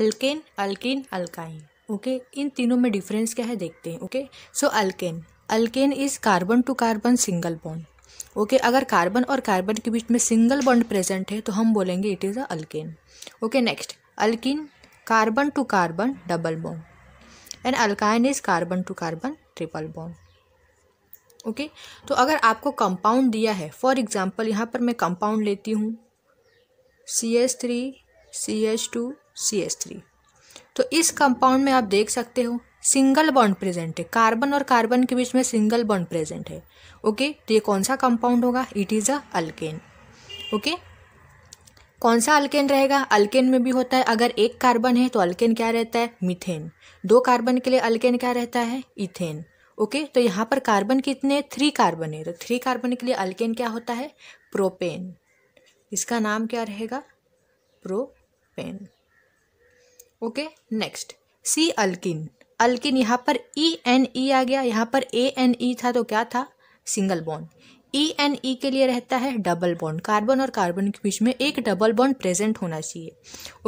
Alkane alkene alkyne okay इन तीनों में डिफरेंस क्या है देखते हैं okay so alkane alkane is carbon to carbon single bond okay अगर कार्बन और कार्बन के बीच में सिंगल बॉन्ड प्रेजेंट है तो हम बोलेंगे it is a alkane okay next alkene carbon to carbon double bond and alkyne is carbon to carbon triple bond okay तो अगर आपको कंपाउंड दिया है फॉर एग्ज़ाम्पल यहाँ पर मैं कंपाउंड लेती हूँ C S three C H two C H three तो इस कंपाउंड में आप देख सकते हो सिंगल बॉन्ड प्रेजेंट है कार्बन और कार्बन के बीच में सिंगल बॉन्ड प्रेजेंट है ओके तो ये कौन सा कंपाउंड होगा it is a alkane okay कौन सा अल्केन रहेगा अल्केन में भी होता है अगर एक कार्बन है तो अल्केन क्या रहता है मिथेन दो कार्बन के लिए अल्केन क्या रहता है इथेन ओके तो यहाँ पर कार्बन कितने थ्री कार्बन है तो थ्री कार्बन के लिए अल्केन क्या होता है प्रोपेन इसका नाम क्या रहेगा propane okay next see alkene alkene यहाँ पर ई एन ई आ गया यहाँ पर ए एन ई था तो क्या था single bond E N E के लिए रहता है डबल बॉन्ड कार्बन और कार्बन के बीच में एक डबल बॉन्ड प्रेजेंट होना चाहिए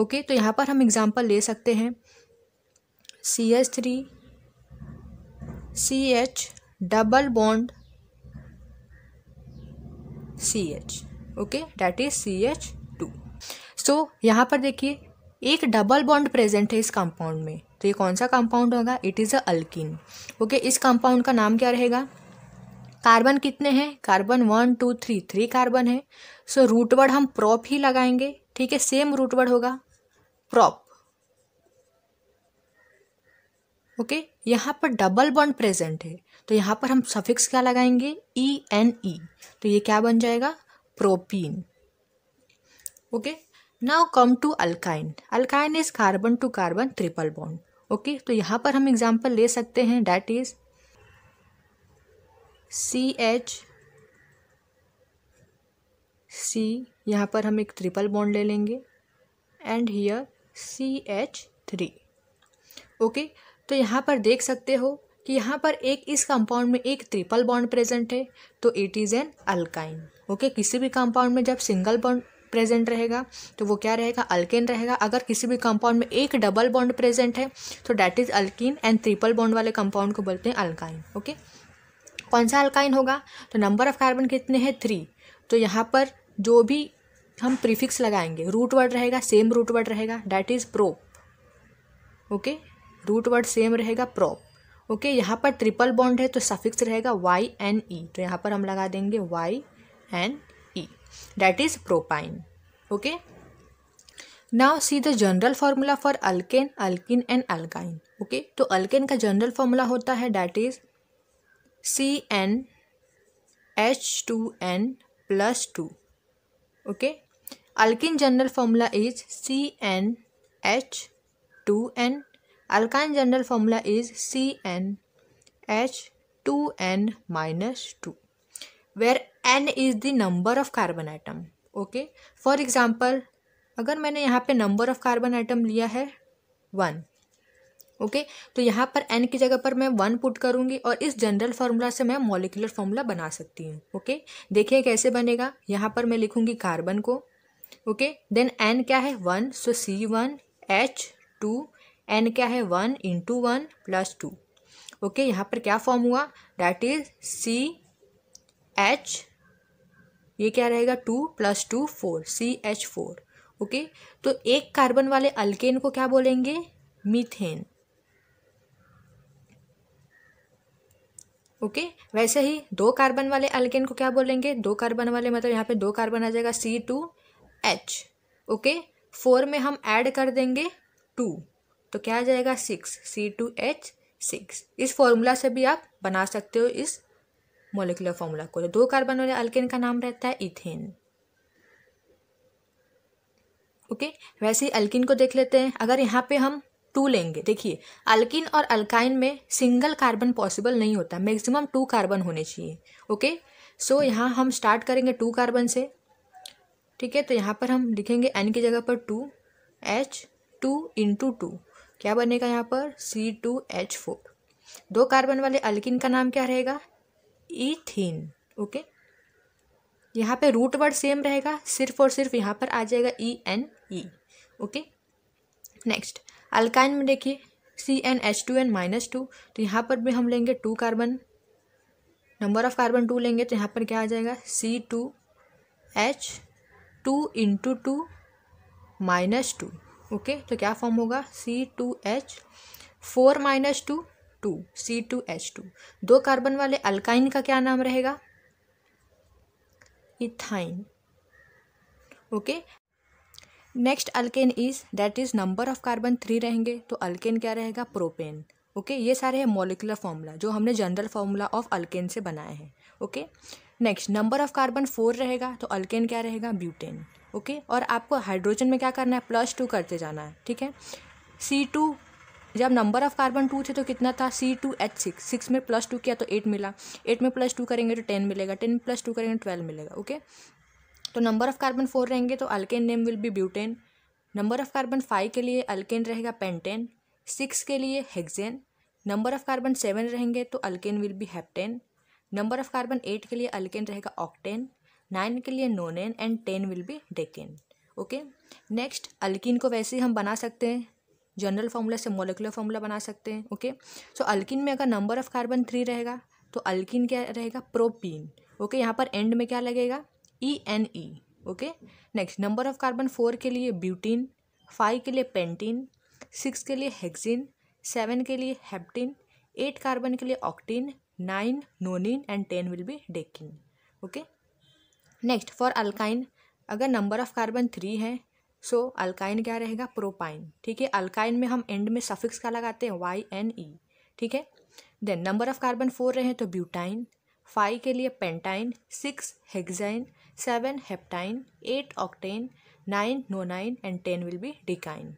ओके तो यहाँ पर हम एग्जाम्पल ले सकते हैं C H three C H double bond C H okay that is C H two so यहाँ पर देखिए एक डबल बॉन्ड प्रेजेंट है इस कंपाउंड में तो ये कौन सा कंपाउंड होगा it is a alkene okay इस कंपाउंड का नाम क्या रहेगा कार्बन कितने हैं carbon one two three three carbon है सो रूटवर्ड हम प्रॉप ही लगाएंगे ठीक है सेम रूटवर्ड होगा प्रॉप ओके okay? यहाँ पर डबल बॉन्ड प्रेजेंट है तो यहाँ पर हम सफिक्स क्या लगाएंगे ई एन ई तो ये क्या बन जाएगा propene okay okay? Now come to alkyne alkyne is carbon to carbon triple bond okay तो यहाँ पर हम एग्जाम्पल ले सकते हैं that is C H C यहाँ पर हम एक ट्रिपल बॉन्ड ले लेंगे and here C H three okay तो यहाँ पर देख सकते हो कि यहाँ पर एक इस कंपाउंड में एक ट्रिपल बॉन्ड प्रेजेंट है तो it is an alkyne okay किसी भी कंपाउंड में जब सिंगल बॉन्ड प्रेजेंट रहेगा तो वो क्या रहेगा अल्केन रहेगा अगर किसी भी कंपाउंड में एक डबल बॉन्ड प्रेजेंट है तो that is alkene and triple bond वाले कंपाउंड को बोलते हैं अल्काइन ओके कौन सा अल्काइन होगा तो नंबर ऑफ कार्बन कितने हैं थ्री तो यहाँ पर जो भी हम प्रीफिक्स लगाएंगे रूट वर्ड रहेगा सेम रूट वर्ड रहेगा that is prop okay root word same रहेगा प्रोप ओके okay, यहाँ पर ट्रिपल बॉन्ड है तो सफिक्स रहेगा वाई एन ई तो यहाँ पर हम लगा देंगे Y N that is propyne okay now see the general formula for alkane alkene and alkyne okay तो अल्केन का जनरल फॉर्मूला होता है that is C N H two N plus two okay alkene general formula is C N H two N alkyne general formula is C N H two N minus two where N is the number of carbon atom okay for example अगर मैंने यहाँ पे number of carbon item लिया है one okay okay, तो यहाँ पर N की जगह पर मैं वन पुट करूँगी और इस जनरल फार्मूला से मैं मॉलिकुलर फार्मूला बना सकती हूँ ओके okay? देखिए कैसे बनेगा यहाँ पर मैं लिखूँगी कार्बन को ओके देन एन क्या है one so C one H two N क्या है one into one plus two okay यहाँ पर क्या फॉर्म हुआ डैट इज सी एच ये क्या रहेगा two plus two four C H four okay तो एक कार्बन वाले अल्केन को क्या बोलेंगे मीथेन ओके okay? वैसे ही दो कार्बन वाले अल्केन को क्या बोलेंगे दो कार्बन वाले मतलब यहाँ पे दो कार्बन आ जाएगा C two H okay four में हम ऐड कर देंगे टू तो क्या आ जाएगा six C two H six इस फॉर्मूला से भी आप बना सकते हो इस मोलिकुलर फॉर्मूला को दो कार्बन वाले अल्केन का नाम रहता है इथेन ओके okay? वैसे ही अल्किन को देख लेते हैं अगर यहाँ पे हम टू लेंगे देखिए अल्किन और अल्काइन में सिंगल कार्बन पॉसिबल नहीं होता मैक्सिमम टू कार्बन होने चाहिए ओके सो यहाँ हम स्टार्ट करेंगे टू कार्बन से ठीक है तो यहाँ पर हम लिखेंगे एन की जगह पर two H two into two क्या बनेगा यहाँ पर सी टू एच फोर दो कार्बन वाले अल्किन का नाम क्या रहेगा ईथीन ओके यहाँ पे रूट वर्ड सेम रहेगा सिर्फ और सिर्फ यहाँ पर आ जाएगा E N E okay next alkyne में देखिए C N H two N minus two तो यहाँ पर भी हम लेंगे two carbon number of carbon two लेंगे तो यहाँ पर क्या आ जाएगा C two H two into two minus two okay तो क्या फॉर्म होगा C two H four minus two two C two H two दो कार्बन वाले अल्काइन का क्या नाम रहेगा ethyne okay next alkane is that is number of carbon three रहेंगे तो अल्केन क्या रहेगा प्रोपेन ओके okay, ये सारे हैं मोलिकुलर फॉर्मूला जो हमने जनरल फॉर्मूला ऑफ अल्केन से बनाए हैं okay next number of carbon four रहेगा तो अल्केन क्या रहेगा ब्यूटेन ओके okay? और आपको हाइड्रोजन में क्या करना है प्लस टू करते जाना है ठीक है सी टू जब नंबर ऑफ कार्बन टू थे तो कितना था C two H six six में प्लस टू किया तो एट मिला एट में प्लस टू करेंगे तो टेन मिलेगा टेन में प्लस टू करेंगे तो ट्वेल्व मिलेगा ओके तो नंबर ऑफ कार्बन फोर रहेंगे तो alkane name will be butane number of carbon five के लिए अल्केन रहेगा पेंटेन सिक्स के लिए hexane number of carbon seven रहेंगे तो alkane will be heptane number of carbon eight के लिए अल्केन रहेगा ऑक्टेन नाइन के लिए nonane and ten will be decane okay next alkene को वैसे ही हम बना सकते हैं जनरल फार्मूला से मोलिकुलर फार्मूला बना सकते हैं ओके सो अल्किन में अगर नंबर ऑफ कार्बन थ्री रहेगा तो अल्किन क्या रहेगा प्रोपीन ओके यहाँ पर एंड में क्या लगेगा E N E okay next number of carbon four के लिए ब्यूटीन फाइव के लिए पेंटीन सिक्स के लिए हेक्सिन सेवन के लिए हेप्टिन एट कार्बन के लिए octene nine nonene and ten will be decene okay next for alkyne अगर नंबर ऑफ कार्बन थ्री है सो अल्काइन क्या रहेगा प्रोपाइन ठीक है अल्काइन में हम एंड में सफिक्स का लगाते हैं वाई एन ई ठीक है then number of carbon four रहे तो ब्यूटाइन फाइव के लिए pentyne six hexyne seven heptyne eight octane nine nonyne and ten will be decline